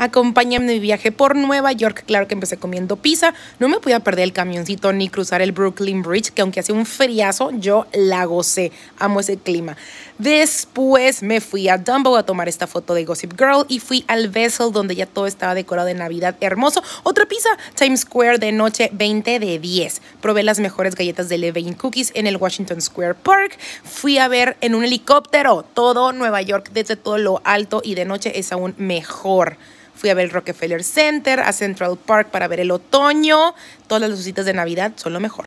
acompáñame en mi viaje por Nueva York. Claro que empecé comiendo pizza, no me podía perder el camioncito ni cruzar el Brooklyn Bridge, que aunque hace un friazo, yo la gocé. Amo ese clima. Después me fui a Dumbo a tomar esta foto de Gossip Girl y fui al Vessel donde ya todo estaba decorado de Navidad hermoso. Otra pizza, Times Square de noche 20 de 10. Probé las mejores galletas de Levain Cookies en el Washington Square Park. Fui a ver en un helicóptero todo Nueva York desde todo lo alto y de noche es aún mejor fui a ver el Rockefeller Center, a Central Park para ver el otoño, todas las visitas de Navidad son lo mejor.